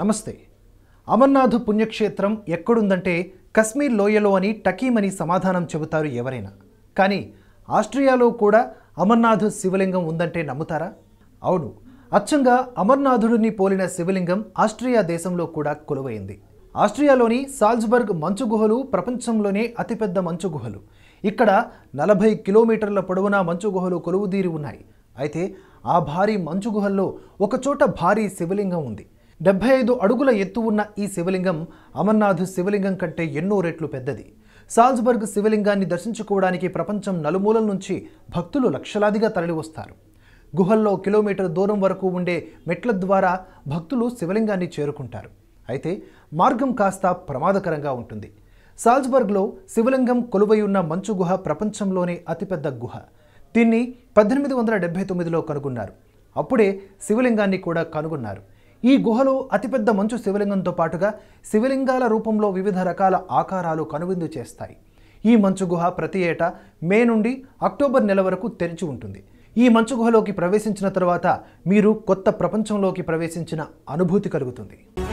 నమస్తే అమర్నాథ్ పుణ్యక్షేత్రం ఎక్కడుందంటే కశ్మీర్ లోయలో అని టకీమని సమాధానం చెబుతారు ఎవరైనా కానీ ఆస్ట్రియాలో కూడా అమర్నాథ్ శివలింగం ఉందంటే నమ్ముతారా అవును అచ్చంగా అమర్నాథుడిని పోలిన శివలింగం ఆస్ట్రియా దేశంలో కూడా కొలువైంది ఆస్ట్రియాలోని సాల్జ్బర్గ్ మంచు గుహలు ప్రపంచంలోనే అతిపెద్ద మంచు గుహలు ఇక్కడ నలభై కిలోమీటర్ల పొడవునా మంచు గుహలు కొలువుదీరి ఉన్నాయి అయితే ఆ భారీ మంచు గుహల్లో ఒకచోట భారీ శివలింగం ఉంది డెబ్బై ఐదు అడుగుల ఎత్తు ఉన్న ఈ శివలింగం అమర్నాథ్ శివలింగం కంటే ఎన్నో రెట్లు పెద్దది సాల్జ్బర్గ్ శివలింగాన్ని దర్శించుకోవడానికి ప్రపంచం నలుమూలల నుంచి భక్తులు లక్షలాదిగా తరలివస్తారు గుహల్లో కిలోమీటర్ దూరం వరకు ఉండే మెట్ల ద్వారా భక్తులు శివలింగాన్ని చేరుకుంటారు అయితే మార్గం కాస్త ప్రమాదకరంగా ఉంటుంది సాల్జ్బర్గ్లో శివలింగం కొలువై ఉన్న మంచు గుహ ప్రపంచంలోనే అతిపెద్ద గుహ దీన్ని పద్దెనిమిది వందల డెబ్బై తొమ్మిదిలో కనుగొన్నారు అప్పుడే శివలింగాన్ని కూడా కనుగొన్నారు ఈ గుహలో అతిపెద్ద మంచు శివలింగంతో పాటుగా శివలింగాల రూపంలో వివిధ రకాల ఆకారాలు కనువిందు చేస్తాయి ఈ మంచు గుహ ప్రతి ఏటా మే నుండి అక్టోబర్ నెల వరకు తెరిచి ఉంటుంది ఈ మంచు గుహలోకి ప్రవేశించిన తర్వాత మీరు కొత్త ప్రపంచంలోకి ప్రవేశించిన అనుభూతి కలుగుతుంది